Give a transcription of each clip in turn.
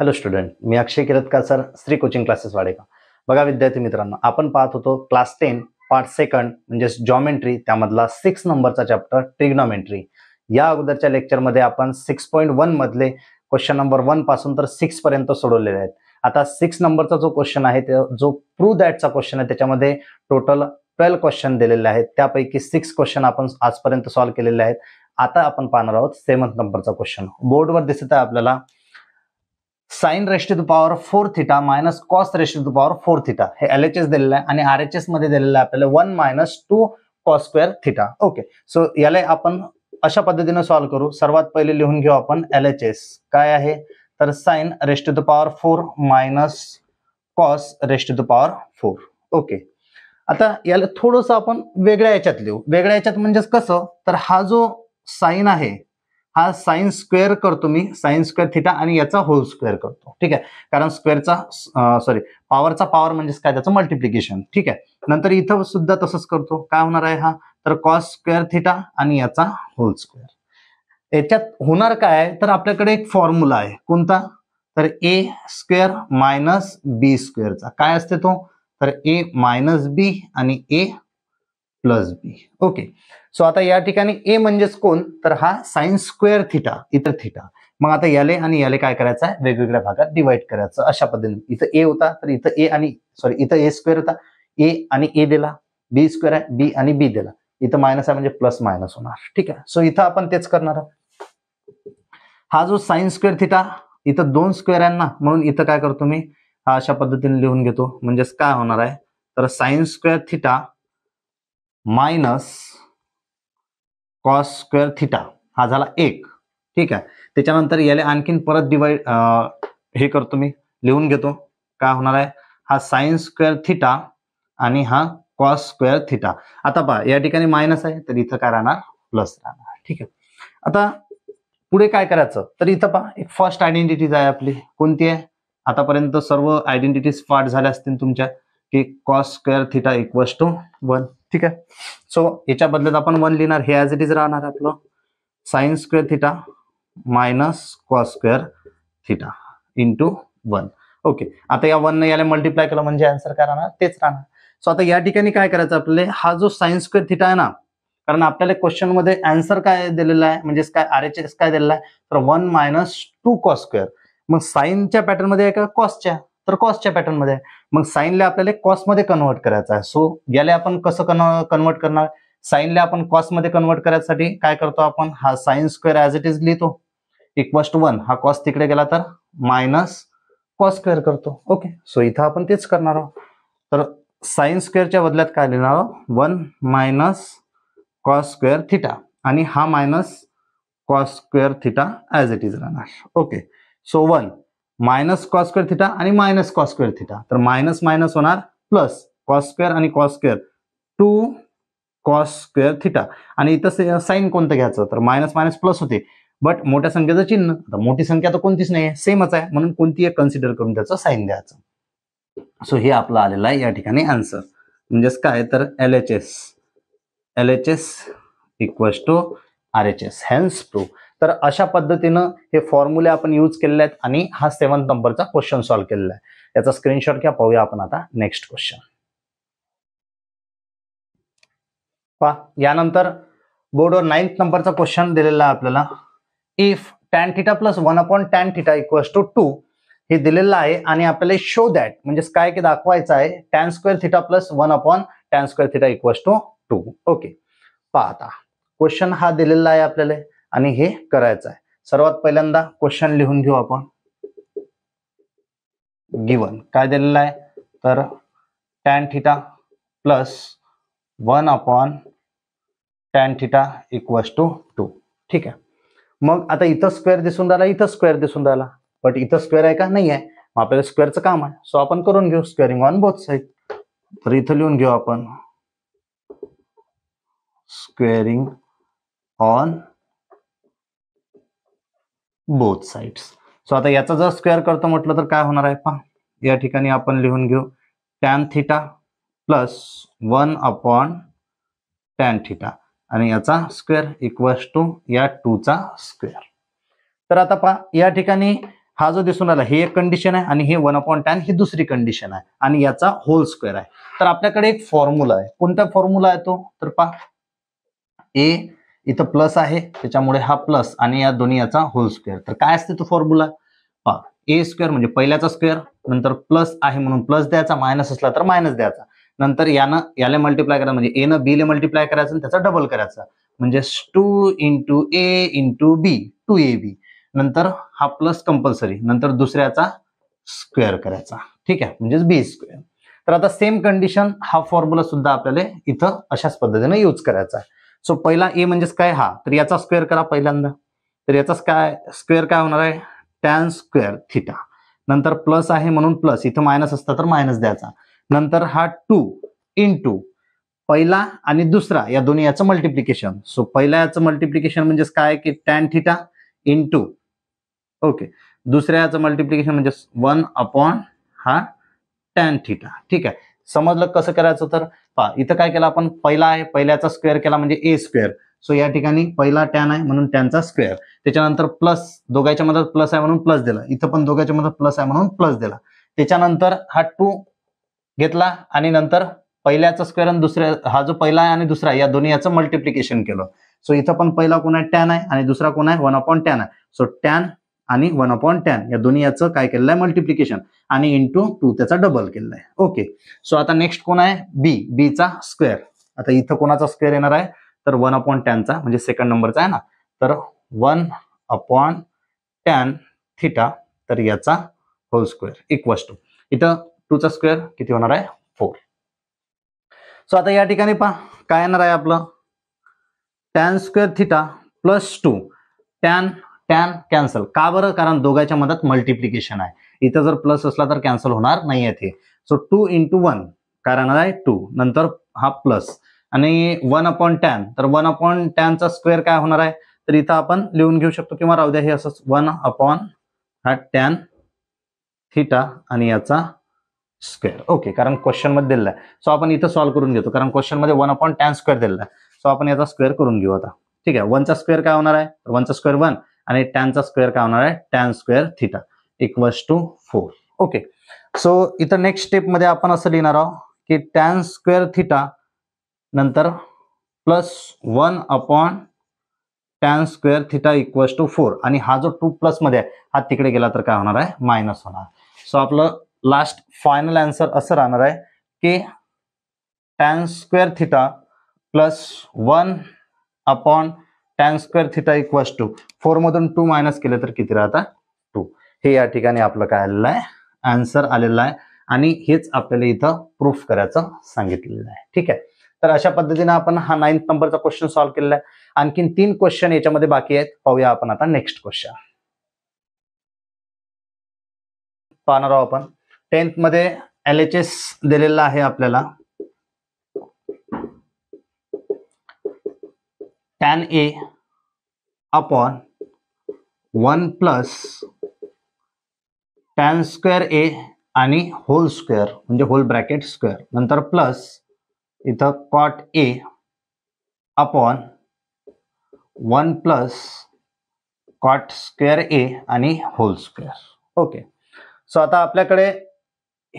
hello student मी Akshay Kiratkar sir Shri coaching classes Wadegaon बघा विद्यार्थी मित्रांनो आपण पाहत होतो क्लास टेन पार्ट सेकंड म्हणजेच जॉमेंट्री त्यामधला सिक्स नंबरचा चॅप्टर ट्रिग्नॉमेंट्री या अगोदरच्या लेक्चरमध्ये आपण सिक्स पॉईंट वन मधले क्वेश्चन नंबर वन पासून तर सिक्स पर्यंत सोडवलेले आहेत आता सिक्स नंबरचा जो क्वेश्चन आहे जो प्रू दॅटचा क्वेश्चन आहे त्याच्यामध्ये टोटल ट्वेल्व क्वेश्चन दिलेले आहेत त्यापैकी सिक्स क्वेश्चन आपण आजपर्यंत सॉल्व्ह केलेले आहेत आता आपण पाहणार आहोत सेवन्थ नंबरचा क्वेश्चन बोर्डवर दिसत आहे आपल्याला sine raised to power four theta minus cos raised to power four theta हे एल एच एस दिलेलं आहे आणि आर एच एस मध्ये दिलेलं आहे आपल्याला one minus two cos square theta okay so याला आपण अशा पद्धतीनं सॉल्व करू सर्वात पहिले लिहून घेऊ आपण एल एच एस काय आहे तर sine raised to the power four minus cos raised to the power four okay आता याला थोडंसं आपण वेगळ्या याच्यात लिहू वेगळ्या याच्यात म्हणजेच कसं तर हा जो साईन आहे हा साईन स्क्वेअर करतो मी साईन स्क्वेअर थिटा आणि याचा होल स्क्वेअर करतो ठीक आहे कारण स्क्वेअरचा सॉरी पॉवरचा पॉवर म्हणजेच काय त्याचं मल्टिप्लिकेशन ठीक आहे नंतर इथं सुद्धा तसंच करतो काय होणार आहे हा तर कॉस स्क्वेअर थिटा आणि याचा होल स्क्वेअर याच्यात होणार काय तर आपल्याकडे एक फॉर्म्युला आहे कोणता तर ए स्क्वेअर मायनस बी स्क्वेअरचा काय असते तो तर ए मायनस बी आणि a plus b okay so आता या ठिकाणी ए म्हणजेच कोण तर हा सायन्स स्क्वेअर थिटा इथं थिटा मग आता याले आणि याले काय करायचं आहे वेगवेगळ्या भागात डिवाइड करायचं अशा पद्धतीने इथं ए होता तर इथं ए आणि सॉरी इथं ए स्क्वेअर होता ए आणि ए दिला बी स्क्वेअर आहे बी आणि बी दिला इथं मायनस आहे म्हणजे प्लस मायनस होणार ठीक आहे सो इथं आपण तेच करणार आहोत हा जो साईन स्क्वेअर थिटा इथं दोन स्क्वेअर आहे ना म्हणून इथं काय करतो मी हा अशा पद्धतीने लिहून घेतो म्हणजेच काय होणार आहे तर science square theta minus cos square theta हा झाला एक ठीक आहे त्याच्यानंतर याला आणखीन परत डिवाइड हे करतो मी लिहून घेतो काय होणार आहे हा साइन स्क्वेअर थिटा आणि हा कॉस स्क्वेअर थिटा आता पहा या ठिकाणी मायनस आहे तर इथं काय राहणार प्लस राहणार ठीक आहे आता पुढे काय करायचं तर इथं पहा एक फर्स्ट आयडेंटिटीज आहे आपली कोणती आहे आतापर्यंत सर्व आयडेंटिटीज पार्ट झाल्या असतील तुमच्या की cos square theta equals to one ठीक आहे सो याच्या बदल्यात आपण वन लिहिणार हे ॲज इट इज राहणार आपलं sine square theta minus cos square theta into one okay आता या वनने याला मल्टिप्लाय केलं म्हणजे आन्सर काय राहणार तेच राहणार सो आता या ठिकाणी काय करायचं आपल्याला हा जो साईन स्क्वेअर थिटा आहे ना कारण आपल्याला क्वेश्चन मध्ये आन्सर काय दिलेला आहे म्हणजे काय आर एच काय दिलेला आहे तर one minus two cos square मग साईनच्या पॅटर्नमध्ये आहे का कॉसच्या तर कॉस्टच्या पॅटर्नमध्ये मग साईनला आपल्याला कॉस्टमध्ये कन्वर्ट करायचं आहे सो याला आपण कसं कन कन्वर्ट करणार साईनला आपण कॉसमध्ये कन्वर्ट करायसाठी काय करतो आपण हा sine square as it is लिहितो इक्वस्ट वन हा कॉस्ट तिकडे गेला तर मायनस कॉस स्क्वेअर करतो ओके सो इथं आपण तेच करणार आहोत तर साईन स्क्वेअरच्या बदल्यात काय लिहिणार आहोत one minus cos square theta आणि हा minus cos square theta as it is राहणार okay so one minus cos square theta आणि मायनस स्क्वेअर थिटा तर मायनस मायनस होणार प्लस कॉस्क्वेअर आणि स्क्वेअर टू स्क्वेअर थिटा आणि इथं साईन कोणतं घ्यायचं तर मायनस मायनस प्लस होते बट मोठ्या संख्येचं चिन्ह आता मोठी संख्या तर कोणतीच नाही सेमच आहे म्हणून कोणती एक कन्सिडर करून त्याचं साईन द्यायचं सो हे आपलं आलेलं आहे या ठिकाणी आन्सर म्हणजेच काय तर L H S L H S equals to R H S hence to तर अशा पद्धतीनं हे फॉर्म्युले आपण यूज केलेले आहेत आणि हा सेवन नंबरचा क्वेश्चन सॉल्व्ह केलेला आहे याचा स्क्रीनशॉट घ्या पाहूया आपण आता नेक्स्ट क्वेश्चन पा यानंतर बोर्डवर नाईन्थ नंबरचा क्वेश्चन दिलेला आहे आपल्याला if tan theta plus one upon tan theta equals to two हे दिलेलं आहे आणि आपल्याला शो दॅट म्हणजेच काय की दाखवायचं आहे tan square theta plus one upon tan square theta equals to two okay पहा आता क्वेश्चन हा दिलेला आहे आपल्याला आणि हे करायचं आहे सर्वात पहिल्यांदा क्वेश्चन लिहून घेऊ आपण गिवन काय दिलेलं आहे तर tan theta plus one upon tan theta equals to two ठीक आहे मग आता इथं स्क्वेअर दिसून राहिला इथं स्क्वेअर दिसून राहिला बट इथं स्क्वेअर आहे का नाही आहे मग आपल्याला स्क्वेअरचं काम आहे सो आपण करून घेऊ स्क्वेअरिंग ऑन बोथ साईड तर इथं लिहून घेऊ आपण squaring on both sides so आता याचा जर स्क्वेअर करतो म्हटलं तर काय होणार आहे पहा या ठिकाणी आपण लिहून घेऊ tan theta plus one upon tan theta आणि याचा स्क्वेअर इक्वल्स टू या टूचा स्क्वेअर तर आता पहा या ठिकाणी हा जो दिसून आला हे एक कंडिशन आहे आणि हे वन अपॉन टॅन ही दुसरी कंडिशन आहे आणि याचा होल स्क्वेअर आहे तर आपल्याकडे एक फॉर्म्युला आहे कोणता फॉर्म्युला आहे तो तर पहा ए इथं प्लस आहे त्याच्यामुळे हा प्लस आणि या दोन्ही याचा होल स्क्वेअर तर काय असते तो फॉर्म्युला पहा ए स्क्वेअर म्हणजे पहिल्याचा स्क्वेअर नंतर प्लस आहे म्हणून प्लस द्यायचा मायनस असला तर मायनस द्यायचा नंतर यानं याला मल्टिप्लाय करायचं म्हणजे एनं बी ले मल्टिप्लाय करायचं आणि त्याचा डबल करायचा म्हणजे two into a into b two a b नंतर हा प्लस कंपल्सरी नंतर दुसऱ्याचा स्क्वेअर करायचा ठीक आहे म्हणजेच बी स्क्वेअर तर आता सेम कंडिशन हा फॉर्म्युला सुद्धा आपल्याला इथं अशाच पद्धतीने यूज करायचा आहे सो पहिला ए म्हणजेच काय हा तर याचा स्क्वेअर करा पहिल्यांदा तर याचा काय स्क्वेअर काय होणार आहे टॅन स्क्वेअर थिटा नंतर प्लस आहे म्हणून प्लस इथं मायनस असता तर मायनस द्यायचा नंतर हा टू इन टू पहिला आणि दुसरा या दोन्ही याचं मल्टिप्लिकेशन सो पहिला याचं मल्टिप्लिकेशन म्हणजेच काय की tan theta into okay दुसऱ्या याचं मल्टिप्लिकेशन म्हणजे वन अपॉन हा टॅन थिटा ठीक आहे समजलं कसं करायचं तर पा इथं काय केलं आपण पहिला आहे पहिल्याचा स्क्वेअर केला म्हणजे ए स्क्वेअर सो या ठिकाणी पहिला टॅन आहे म्हणून टॅनचा स्क्वेअर त्याच्यानंतर प्लस दोघांच्या मध्ये प्लस आहे म्हणून प्लस दिला इथं पण दोघांच्या मध्ये प्लस आहे म्हणून प्लस दिला त्याच्यानंतर हा टू घेतला आणि नंतर पहिल्याचा स्क्वेअर आणि दुसऱ्या हा जो पहिला आहे आणि दुसरा या दोन्ही याचं मल्टिप्लिकेशन केलं सो इथं पण पहिला कोण आहे टॅन आहे आणि दुसरा कोण आहे वन अपॉन टॅन आहे सो टॅन आणि वन अपॉइंट टेन या दोन्ही याचं काय केलेलं आहे मल्टिप्लिकेशन आणि इंटू टू त्याचा डबल केलेला आहे ओके सो आता नेक्स्ट कोण आहे बी बीचा स्क्वेअर आता इथं कोणाचा स्क्वेअर येणार आहे तर वन अपॉइंट टेनचा म्हणजे सेकंड नंबरचा आहे ना तर वन अपॉन टेन थिटा तर याचा होल स्क्वेअर इक्वस टू इथं टूचा स्क्वेअर किती होणार आहे फोर सो आता या ठिकाणी पहा काय येणार आहे आपलं tan square theta plus two tan tan cancel का बरं कारण दोघांच्या मधात मल्टिप्लिकेशन आहे इथं जर प्लस असला तर कॅन्सल होणार नाही ते सो टू इंटू वन कारण आहे टू नंतर हा प्लस आणि वन अपॉइंट टॅन तर वन अपॉइंट टॅनचा स्क्वेअर काय होणार आहे तर इथं आपण लिहून घेऊ शकतो किंवा राहू द्या हे असंच वन अपॉन हा टॅन थिटा आणि याचा स्क्वेअर ओके कारण क्वेश्चनमध्ये दिलेला आहे सो आपण इथं सॉल्व्ह करून घेतो कारण क्वेश्चनमध्ये वन अपॉन टॅन स्क्वेअर दिलेला आहे सो आपण याचा स्क्वेअर करून घेऊ आता ठीक आहे वनचा स्क्वेअर काय होणार आहे वनचा स्क्वेअर वन आणि टॅनचा स्क्वेअर काय होणार आहे tan square theta equals to four okay so इथं नेक्स्ट स्टेप मध्ये आपण असं लिहिणार आहोत की टॅन स्क्वेअर थिटा नंतर plus one upon tan square theta equals to four आणि हा जो टू मध्ये आहे हा तिकडे गेला तर काय होणार आहे मायनस होणार सो आपलं लास्ट फायनल आन्सर असं राहणार आहे की tan square theta plus one upon tan square theta two four मधून टू मायनस केलं तर किती राहता टू हे या ठिकाणी आपलं काय आलेलं आहे आन्सर आलेलं आहे आणि हेच आपल्याला इथं प्रूफ करायचं सांगितलेलं आहे ठीक आहे तर अशा पद्धतीने आपण हा नाईन्थ नंबरचा क्वेश्चन सॉल्व्ह केलेला आहे आणखीन तीन क्वेश्चन याच्यामध्ये बाकी आहेत पाहूया आपण आता नेक्स्ट क्वेश्चन पाहणार आहोत आपण टेन्थ मध्ये एल एच एस दिलेला आहे आपल्याला tan a upon one plus tan square ए आणि होल स्क्वेअर म्हणजे होल ब्रॅकेट स्क्वेअर नंतर प्लस इथं cot a upon one plus cot square ए आणि होल स्क्वेअर ओके सो आता आपल्याकडे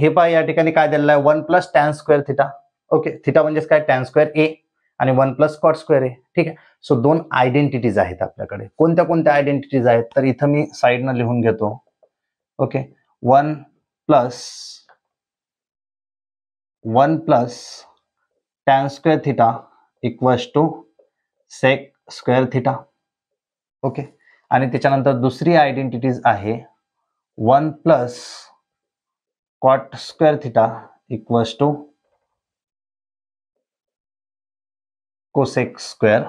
हे पहा या ठिकाणी काय दिलेलं आहे one plus tan square theta okay theta म्हणजेच काय टॅन स्क्वेअर ए आणि वन प्लस कॉट स्क्वेअर आहे ठीक आहे सो दोन आयडेंटिटीज आहेत आपल्याकडे कोणत्या कोणत्या आयडेंटिटीज आहेत तर इथं मी साईडनं लिहून घेतो okay one plus one plus tan square theta equals to sec square theta okay आणि त्याच्यानंतर दुसरी आयडेंटिटीज आहे one plus cot square theta equals to cosec square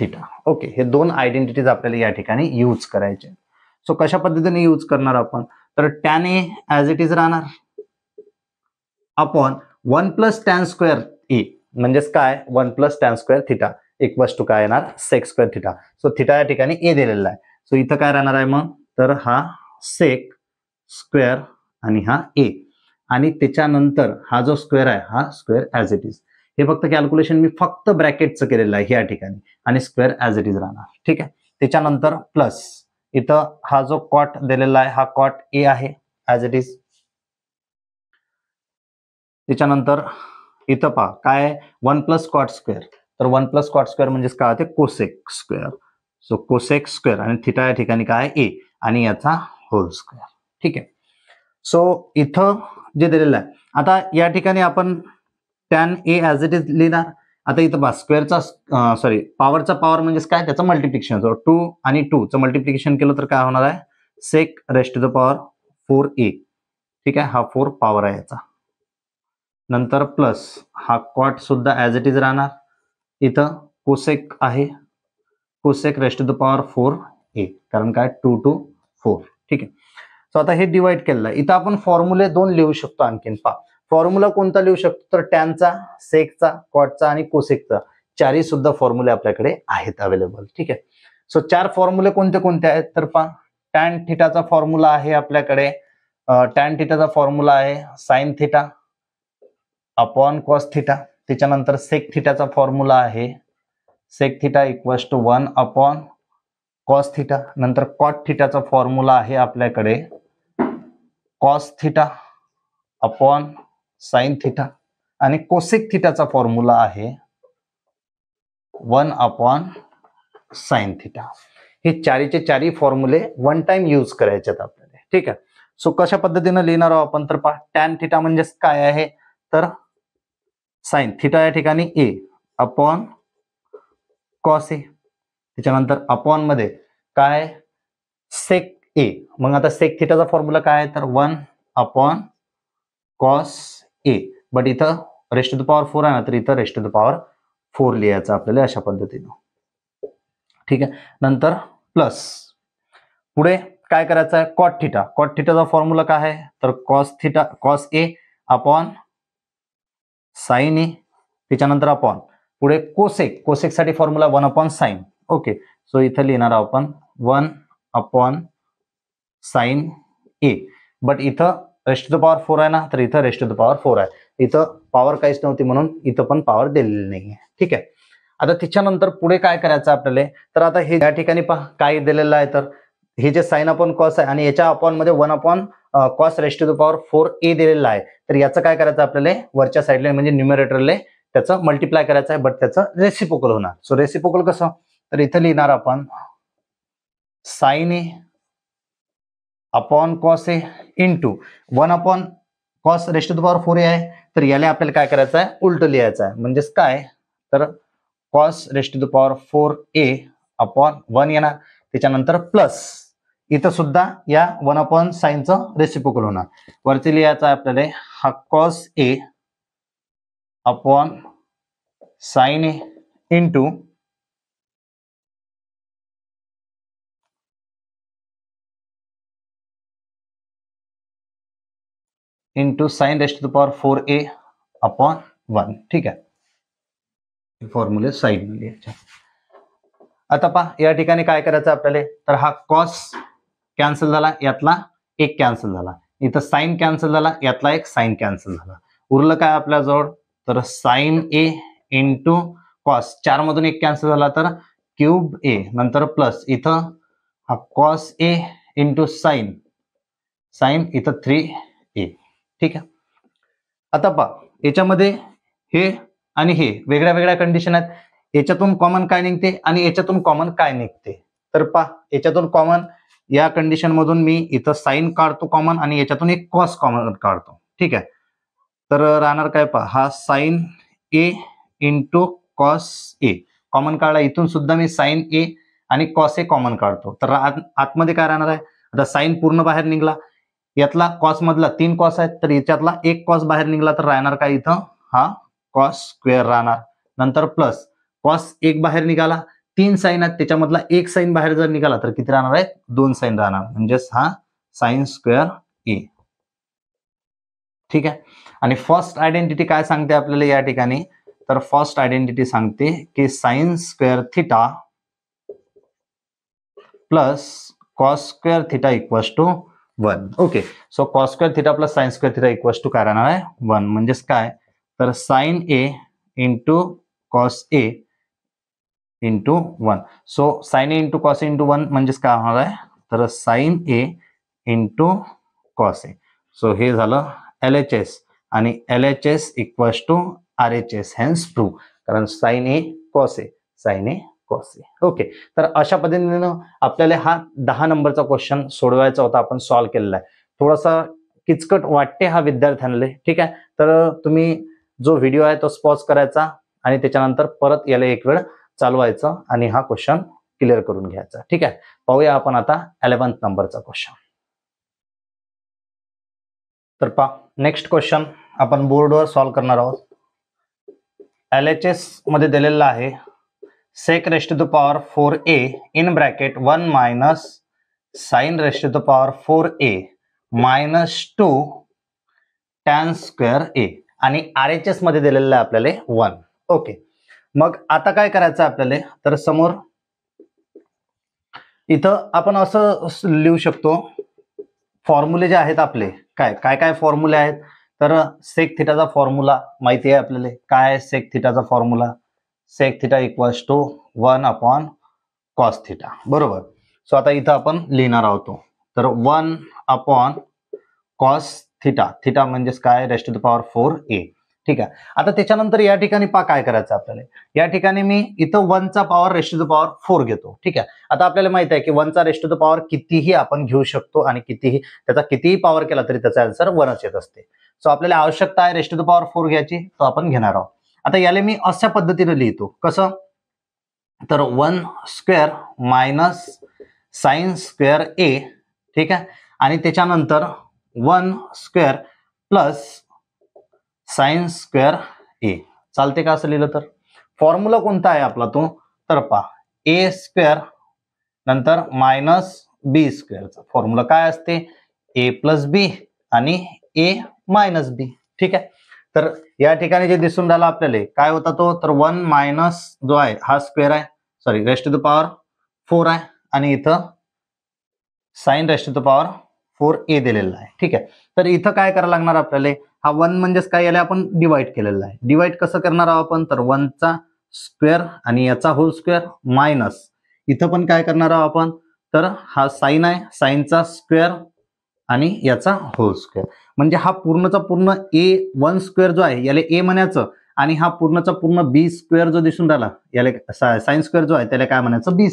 theta okay हे दोन आयडेंटिटीज आपल्याला या ठिकाणी यूज करायचे सो कशा पद्धतीने यूज करणार आपण तर tan a as it is राहणार upon one plus tan square a म्हणजेच काय one plus tan square theta एक वस्तू काय येणार sec square theta so theta या ठिकाणी ए दिलेला आहे सो इथं काय राहणार आहे मग तर हा सेक स्क्वेअर आणि हा ए आणि त्याच्यानंतर हा जो स्क्वेअर आहे हा स्क्वेअर ॲज इट इज हे फक्त कॅल्क्युलेशन मी फक्त ब्रॅकेटचं केलेलं आहे या ठिकाणी आणि स्क्वेअर ॲज इट इज राहणार ठीक आहे त्याच्यानंतर प्लस इथं हा जो कॉट दिलेला आहे हा कॉट ए आहे ॲज इट इज त्याच्यानंतर इथं पहा काय वन प्लस कॉट स्क्वेअर तर वन प्लस कॉट स्क्वेअर म्हणजे काय होते cosec square so cosec square आणि थिटा या ठिकाणी काय ए आणि याचा होल स्क्वेअर ठीक आहे सो इथं जे दिलेलं आहे आता या ठिकाणी आपण tan a as it is लिहिणार आता इथं बा स्क्वेअरचा सॉरी पॉवरचा पॉवर म्हणजेच काय त्याचं मल्टिप्लिकेशन टू आणि टूचं मल्टिप्लिकेशन केलं तर काय होणार आहे sec raised the power four a ठीक आहे हा फोर पॉवर आहे याचा नंतर प्लस हा कॉट सुद्धा ॲज इट इज राहणार इथं कोसेक आहे cosec raised the power four a कारण काय टू टू फोर ठीक आहे सो आता हे डिवाइड केलेलं आहे इथं आपण फॉर्म्युले दोन लिहू शकतो आणखीन पा फॉर्म्युला कोणता लिहू शकतो तर टॅनचा सेकचा कॉटचा आणि कोसेकचा चारही सुद्धा फॉर्म्युले आपल्याकडे आहेत अवेलेबल ठीक आहे सो चार फॉर्म्युले कोणते कोणते आहेत तर पहा टॅन थिटाचा फॉर्म्युला आहे आपल्याकडे टॅन थिटाचा फॉर्म्युला आहे sine theta upon cos theta त्याच्यानंतर सेक थिटाचा फॉर्म्युला आहे sec theta equals to one upon cos theta नंतर कॉट थिटाचा फॉर्म्युला आहे आपल्याकडे cos theta upon sine theta आणि कोसेक थिटाचा फॉर्म्युला आहे वन अपॉन साईन थिटा हे चारीचे चारी फॉर्म्युले वन टाइम यूज करायचे आहेत आपल्याला ठीक आहे सो कशा पद्धतीने लिहिणार आहोत आपण तर पहा टॅन थिटा म्हणजे काय आहे तर साईन थिटा या ठिकाणी ए अपॉन कॉस ए त्याच्यानंतर अपॉन मध्ये काय सेक ए मग आता सेक थिटाचा फॉर्म्युला काय आहे तर one upon cos a but इथं raised to the power four आहे ना तर इथं raised to the power four लिहायचं आपल्याला अशा पद्धतीनं ठीक आहे नंतर प्लस पुढे काय करायचं आहे कॉट थिटा कॉट थिटाचा फॉर्म्युला काय आहे तर cos theta cos a upon sine a त्याच्यानंतर अपॉन पुढे कोसेक साठी formula one upon sine okay so इथं लिहिणार आहोत आपण one upon sine a but इथं raised to the power four आहे ना तर इथं raised to the power four आहे इथं पॉवर काहीच नव्हती म्हणून इथं पण पॉवर दिलेली नाहीये ठीक आहे आता तिच्यानंतर पुढे काय करायचं आपल्याला तर आता हे या ठिकाणी पहा काय दिलेलं आहे तर हे जे साईन अपॉन कॉस आहे आणि याच्या मध्ये one upon cos raised to the power four a दिलेला आहे तर याचं काय करायचं आपल्याला वरच्या साईडला म्हणजे न्युमिरेटरला त्याचं मल्टिप्लाय करायचं आहे बट त्याचं रेसिपोकल होणार सो रेसिपोकल कसं तर इथं लिहिणार आपण sine a upon cos a into one upon cos raised power four a आहे तर याला आपल्याला काय करायचं आहे उलट लिहायचं आहे म्हणजेच काय तर cos raised the power four a upon one येणार त्याच्यानंतर प्लस इथं सुद्धा या वन अपॉन साईनचं रेसिपोकल होणार वरती लिहायचं आपल्याला हा cos a upon sine a into into sine raised the power four a upon one ठीक आहे फॉर्म्युले साईन आता पहा या ठिकाणी काय करायचं आपल्याला तर हा कॉस कॅन्सल झाला यातला एक कॅन्सल झाला इथं साईन कॅन्सल झाला यातला एक साईन कॅन्सल झाला उरलं काय आपल्याजवळ तर साईन ए इंटू कॉस चार मधून एक कॅन्सल झाला तर क्यूब ए नंतर प्लस इथं हा cos a into sine sine इथं थ्री ठीक आहे आता पहा याच्यामध्ये हे आणि हे वेगळ्या वेगळ्या कंडिशन आहेत याच्यातून कॉमन काय निघते आणि याच्यातून कॉमन काय निघते तर पहा याच्यातून कॉमन या कंडिशन मधून मी इथं साईन काढतो कॉमन आणि याच्यातून एक कॉस कॉमन काढतो ठीक आहे तर राहणार काय पहा हा sine a into cos a common काढला इथून सुद्धा मी साईन ए आणि कॉस ए कॉमन काढतो तर आत आतमध्ये काय राहणार आहे आता साईन पूर्ण बाहेर निघला यातला कॉस मधला तीन कॉस आहेत तर याच्यातला एक कॉस बाहेर निघाला तर राहणार काय इथं हा कॉस स्क्वेअर राहणार नंतर प्लस कॉस एक बाहेर निघाला तीन साईन आहेत त्याच्यामधला एक साईन बाहेर जर निघाला तर किती राहणार आहे दोन साईन राहणार म्हणजेच हा साईन स्क्वेअर ए ठीक आहे आणि फर्स्ट आयडेंटिटी काय सांगते आपल्याला या ठिकाणी तर फर्स्ट आयडेंटिटी सांगते की sine square theta plus cos square theta equals to one okay so cos square theta plus sine square theta equals to काय राहणार आहे वन म्हणजेच काय तर sine a into cos a into one so sine a into cos a into one म्हणजेच काय होणार आहे तर sine a into cos a so हे झालं एल एच एस आणि L H S equals to R H S hence proved कारण sine a cos a sine a okay तर अशा पद्धतीनं आपल्याला हा दहा नंबरचा क्वेश्चन सोडवायचा होता आपण सॉल्व्ह केलेला आहे थोडासा किचकट वाटते हा विद्यार्थ्यांना ठीक आहे तर तुम्ही जो व्हिडिओ आहे तो स्पॉज करायचा आणि त्याच्यानंतर परत याला एक वेळ चालवायचा आणि हा क्वेश्चन क्लिअर करून घ्यायचा ठीक आहे पाहूया आपण आता अलेवन्थ नंबरचा क्वेश्चन तर पा नेक्स्ट क्वेश्चन आपण बोर्डवर सॉल्व्ह करणार आहोत एल एच एस मध्ये दिलेला आहे sec raised to the four a in bracket one minus sine raised to the power 4a minus 2 tan square a आणि आर एच एस मध्ये दिलेलं आहे आपल्याला वन ओके मग आता काय करायचं आपल्याला तर समोर इथं आपण असं लिहू शकतो फॉर्म्युले जे आहेत आपले काय काय काय फॉर्म्युले आहेत तर सेक थिटाचा फॉर्म्युला माहिती आहे आपल्याला काय आहे सेक थिटाचा formula sec theta equals to one upon cos theta बरोबर सो आता इथं आपण लिहिणार आहोत तर one upon cos theta theta म्हणजेच काय raised to the power four a ठीक आहे आता त्याच्यानंतर या ठिकाणी पा काय करायचं आपल्याला या ठिकाणी मी इथं वनचा power raised to the power four घेतो ठीक आहे आता आपल्याला माहित आहे की वनचा रेस्ट टू द पॉवर कितीही आपण घेऊ शकतो आणि कितीही त्याचा कितीही पॉवर केला तरी त्याचा आन्सर वनच येत असते सो आपल्याला आवश्यकता आहे raised to the power four घ्यायची तो आपण घेणार आहोत आता याला मी अशा पद्धतीने लिहितो कसं तर one square minus sine square ए ठीक आहे आणि त्याच्यानंतर one square plus sine square a चालते का असं लिहिलं तर फॉर्म्युला कोणता आहे आपला तो तर पहा ए स्क्वेअर नंतर मायनस बी स्क्वेअरचा फॉर्म्युला काय असते ए प्लस बी आणि ए मायनस बी ठीक आहे तर या ठिकाणी जे दिसून राहिलं आपल्याला काय होता तो तर वन मायनस जो आहे हा स्क्वेअर आहे sorry raised to the power four आहे आणि इथं sine raised to the power four a दिलेला आहे ठीक आहे तर इथं काय करायला लागणार आपल्याला हा वन म्हणजेच काय याला आपण डिवाइड केलेला आहे डिवाइड कसं करणार आहोत आपण तर वनचा स्क्वेअर आणि याचा होल स्क्वेअर मायनस इथं पण काय करणार आहोत आपण तर हा साईन आहे साईनचा स्क्वेअर आणि याचा होल स्क्वेअर म्हणजे हा पूर्णचा पूर्ण ए वन स्क्वेअर जो आहे याला ए म्हणायचं आणि हा पूर्णचा पूर्ण बी स्क्वेअर जो दिसून राहिला याला साईन स्क्वेअर जो आहे त्याला काय म्हणायचं बी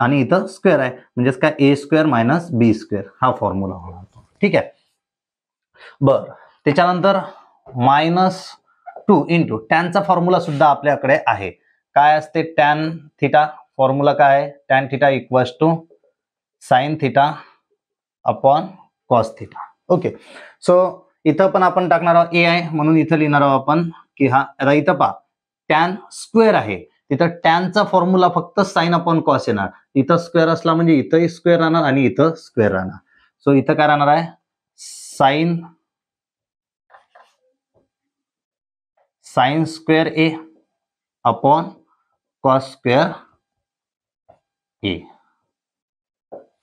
आणि इथं स्क्वेअर आहे म्हणजेच काय a square minus b square हा फॉर्म्युला होणार ठीक आहे बर त्याच्यानंतर मायनस टू इंटू टॅनचा फॉर्म्युला सुद्धा आपल्याकडे आहे काय असते टॅन थिटा फॉर्म्युला काय आहे tan theta equals to sine theta upon cos theta okay so इथं पण आपण टाकणार आहोत ए आय म्हणून इथं लिहिणार आहोत आपण की हा इथं पहा टॅन स्क्वेअर आहे तिथं टॅनचा फॉर्म्युला फक्त साईन अपॉन कॉस येणार इथं स्क्वेअर असला म्हणजे इथं स्क्वेअर राहणार आणि इथं स्क्वेअर राहणार सो इथं काय राहणार आहे साईन साईन स्क्वेअर ए अपॉन कॉस स्क्वेअर ए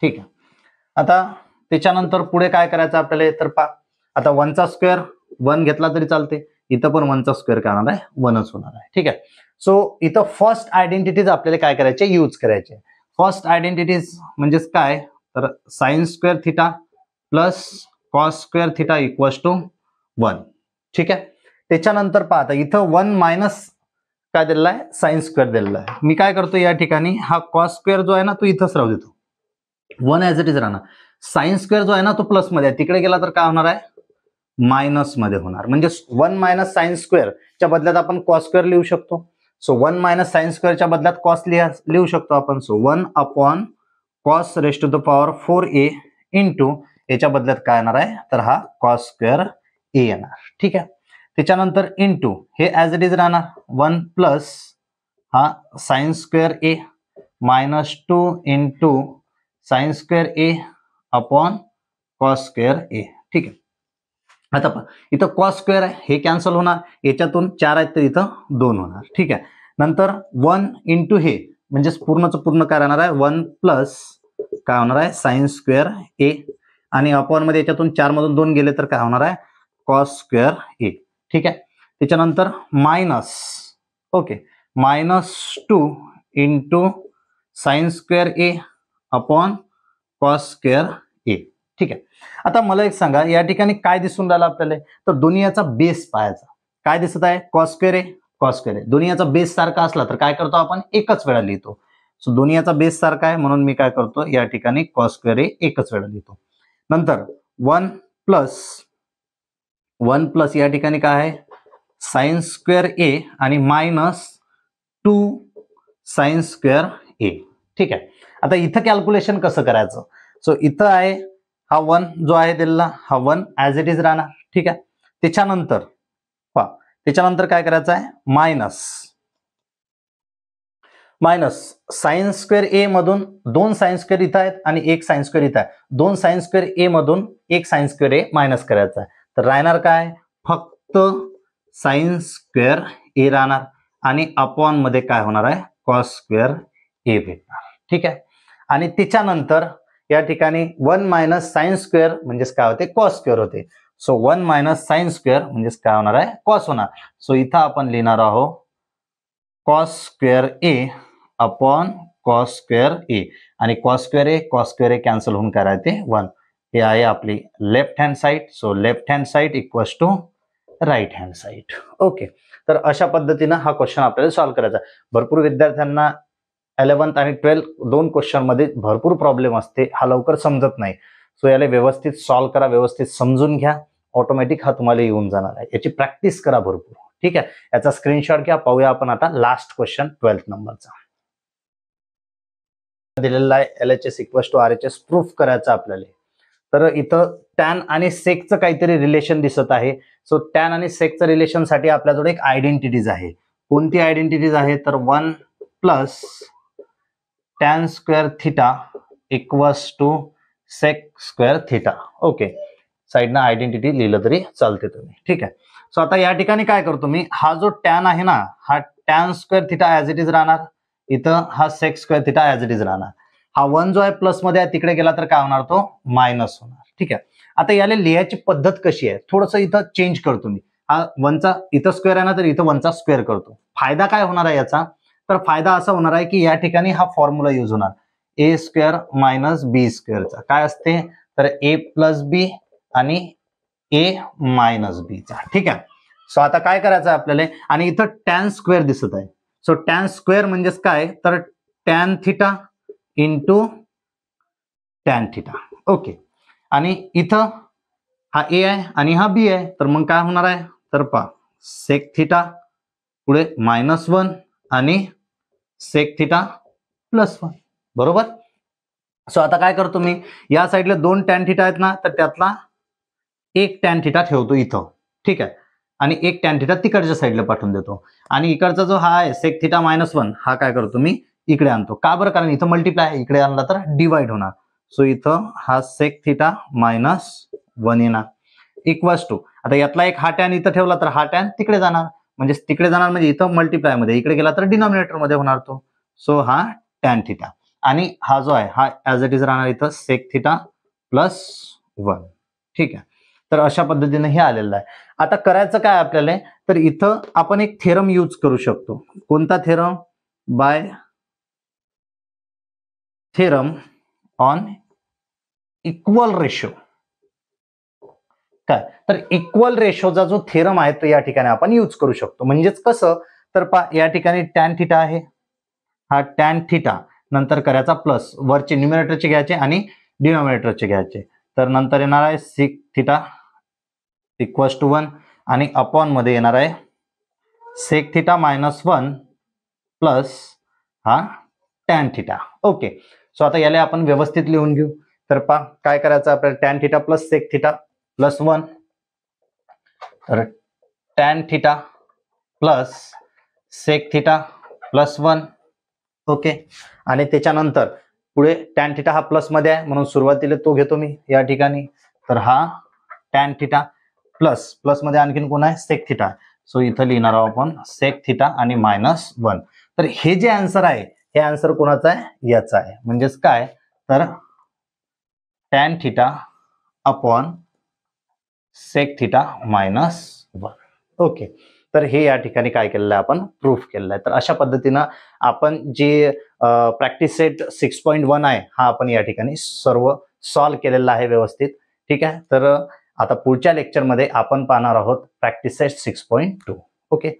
ठीक आहे आता त्याच्यानंतर पुढे काय करायचं आपल्याला तर पा आता वनचा स्क्वेअर वन घेतला तरी चालते इथं पण वनचा स्क्वेअर करणार आहे वनच होणार आहे ठीक आहे सो इथं फर्स्ट आयडेंटिटीज आपल्याला काय करायचे युज करायचे फर्स्ट आयडेंटिटीज म्हणजेच काय तर science square theta plus cos square theta equals to one ठीक आहे त्याच्यानंतर पाहता इथं वन मायनस काय दिलेला आहे सायन्स स्क्वेअर दिलेला आहे मी काय करतो या ठिकाणी हा कॉस स्क्वेअर जो आहे ना तो इथंच राहू देतो वन ऍज इट इज राहणार सायन्स स्क्वेअर जो आहे ना तो प्लसमध्ये आहे तिकडे गेला तर काय होणार आहे मायनसमध्ये होणार म्हणजे वन मायनस सायन्स स्क्वेअरच्या बदल्यात आपण कॉस स्क्वेअर लिहू शकतो सो वन मायनस सायन्स स्क्वेअरच्या बदल्यात कॉस लिहा लिहू शकतो आपण so one upon cos raised to the power four A into याच्या बदल्यात काय येणार आहे तर हा कॉस स्क्वेअर ए येणार ठीक आहे त्याच्यानंतर इंटू हे ॲज इट इज राहणार वन प्लस हा science square A minus two into sine square A upon cos square ए ठीक आहे आता पण इथं कॉस स्क्वेअर आहे हे कॅन्सल होणार याच्यातून चार आहेत तर इथं दोन होणार ठीक आहे नंतर वन इंटू हे म्हणजेच पूर्णचं पूर्ण काय राहणार आहे वन प्लस काय होणार आहे सायन्स स्क्वेअर ए आणि अपॉन मध्ये याच्यातून चार मधून दोन गेले तर काय होणार आहे कॉस स्क्वेअर ए ठीक आहे त्याच्यानंतर minus okay minus two into sine square ए अपॉन कॉस स्क्वेअर ए ठीक आहे आता मला एक सांगा या ठिकाणी काय दिसून राहिलं आपल्याला तर दुनियाचा बेस पाहायचा काय दिसत आहे कॉस्केर आहे दुनियाचा बेस सारखा असला तर काय करतो आपण एकच वेळा लिहितो सो दुनियाचा बेस सारखा आहे म्हणून मी काय करतो या ठिकाणी कॉस्केर एकच वेळा लिहितो नंतर वन प्लस वन प्लस या ठिकाणी काय आहे सायन्स स्क्वेअर ए आणि मायनस टू सायन्स स्क्वेअर ए ठीक आहे आता इथं कॅल्क्युलेशन कसं करायचं सो इथं आहे हा वन जो आहे दिलेला हा वन ॲज इट इज राहणार ठीक आहे त्याच्यानंतर पहा त्याच्यानंतर काय करायचं आहे minus minus sine square A मधून दोन सायन्स स्क्वेअर इथं आहेत आणि एक सायन्स स्क्वेअर इथं आहे दोन सायन्स स्क्वेअर ए मधून एक सायन्स स्क्वेअर ए मायनस करायचा आहे तर राहणार काय फक्त सायन्स स्क्वेअर ए राहणार आणि अपॉन मध्ये काय होणार आहे कॉस स्क्वेअर ए भेटणार ठीक आहे आणि त्याच्यानंतर या ठिकाणी वन मायनस सायन्स स्क्वेअर म्हणजेच काय होते कॉस स्क्वेअर होते so one minus sine square म्हणजेच काय होणार आहे कॉस होणार सो इथं आपण लिहिणार आहोत कॉस स्क्वेअर ए अपॉन कॉस स्क्वेअर ए आणि cos square A cos square A cancel होऊन काय राहते वन हे आहे आपली left hand side so left hand side equals to right hand side okay तर अशा पद्धतीनं हा क्वेश्चन आपल्याला सॉल्व्ह करायचा भरपूर विद्यार्थ्यांना इलेवन्थ आणि ट्वेल्थ दोन क्वेश्चनमध्ये भरपूर प्रॉब्लेम असते हा लवकर समजत नाही सो याला व्यवस्थित सॉल्व्ह करा व्यवस्थित समजून घ्या ऑटोमॅटिक हा तुम्हाला येऊन जाणार आहे याची प्रॅक्टिस करा भरपूर ठीक आहे याचा स्क्रीनशॉट घ्या पाहूया आपण आता लास्ट क्वेश्चन ट्वेल्थ नंबरचा दिलेला आहे L H S equals to R H S proof करायचं आपल्याला तर इथं टॅन आणि सेकचं काहीतरी रिलेशन दिसत आहे सो टॅन आणि सेकचं रिलेशनसाठी आपल्याजवळ एक आयडेंटिटीज आहे कोणती आयडेंटिटीज आहे तर one plus tan square theta equals to sec square theta okay साईडनं आयडेंटिटी लिहिलं तरी चालते तुम्ही ठीक आहे सो आता या ठिकाणी काय करतो मी हा जो टॅन आहे ना हा tan square theta as it is राहणार इथं हा sec square theta as it is राहणार हा वन जो आहे प्लस मध्ये तिकडे गेला तर काय होणार तो मायनस होणार ठीक आहे आता याला लिहायची पद्धत कशी आहे थोडस इथं चेंज करतो मी हा वनचा इथं स्क्वेअर आहे ना तर इथं वनचा स्क्वेअर करतो फायदा काय होणार आहे याचा तर फायदा असा होणार आहे की या ठिकाणी हा फॉर्म्युला यूज होणार ए स्क्वेअर मायनस बी स्क्वेअरचा काय असते तर ए प्लस बी आणि ए मायनस बीचा ठीक आहे सो आता काय करायचं आहे आपल्याला आणि इथं टॅन स्क्वेअर दिसत आहे सो टॅन स्क्वेअर म्हणजेच काय तर tan theta into tan theta okay आणि इथं हा ए आहे आणि हा बी आहे तर मग काय होणार आहे तर पा सेक थिटा पुढे मायनस वन आणि सेक थिटा प्लस वन बरोबर सो आता काय करतो मी या साइडला दोन टॅन थिटा आहेत ना तर त्यातला एक टॅन थिटा ठेवतो इथं ठीक आहे आणि एक टॅन थिटा तिकडच्या साइडला पाठवून देतो आणि इकडचा जो हा आहे सेक थिटा मायनस वन हा काय करतो मी इकडे आणतो का बरं कारण इथं मल्टिप्लाय आहे इकडे आणला तर डिवाइड होणार सो इथं हा सेक थिटा मायनस वन येणार इक्वल्स टू आता यातला एक हा टॅन इथं ठेवला तर हा टॅन तिकडे जाणार म्हणजे तिकडे जाणार म्हणजे इथं मध्ये इकडे गेला तर मध्ये होणार तो सो हा टॅन थिटा आणि हा जो आहे हा ऍज इट इज राहणार इथं सेक थिटा प्लस वन ठीक आहे तर अशा पद्धतीने हे आलेलं आहे आता करायचं काय आपल्याला तर इथं आपण एक थेरम यूज करू शकतो कोणता theorem by theorem on equal ratio काय तर इक्वल रेशोचा जो थेरम आहे तो या ठिकाणी आपण यूज करू शकतो म्हणजेच कसं तर पा या ठिकाणी टॅन थिटा आहे हा टॅन थिटा नंतर करायचा प्लस वरचे न्युमिनेटरचे घ्यायचे आणि डिनॉमिनेटरचे घ्यायचे तर नंतर येणार आहे sec theta equals to one आणि अपॉन मध्ये येणार आहे sec theta minus one plus हा टॅन थिटा ओके सो आता याला आपण व्यवस्थित लिहून घेऊ तर पा काय करायचं आपल्याला tan theta plus sec theta plus one तर tan theta plus sec theta plus one okay आणि त्याच्यानंतर पुढे टॅन थिटा हा प्लस मध्ये आहे म्हणून सुरुवातीला तो घेतो मी या ठिकाणी तर हा टॅन थिटा प्लस प्लसमध्ये आणखीन कोण आहे सेक थिटा सो इथं लिहिणार आहोत आपण सेक थिटा आणि मायनस वन तर हे जे आन्सर आहे हे आन्सर कोणाचं आहे याचा आहे म्हणजेच काय तर tan theta upon sec theta minus one okay तर हे या ठिकाणी काय केलेलं आहे आपण प्रूफ केलेलं आहे तर अशा पद्धतीनं आपण जे practice set six point one आहे हा आपण या ठिकाणी सर्व सॉल्व केलेला आहे व्यवस्थित ठीक आहे तर आता पुढच्या लेक्चरमध्ये आपण पाहणार आहोत practice set six point two okay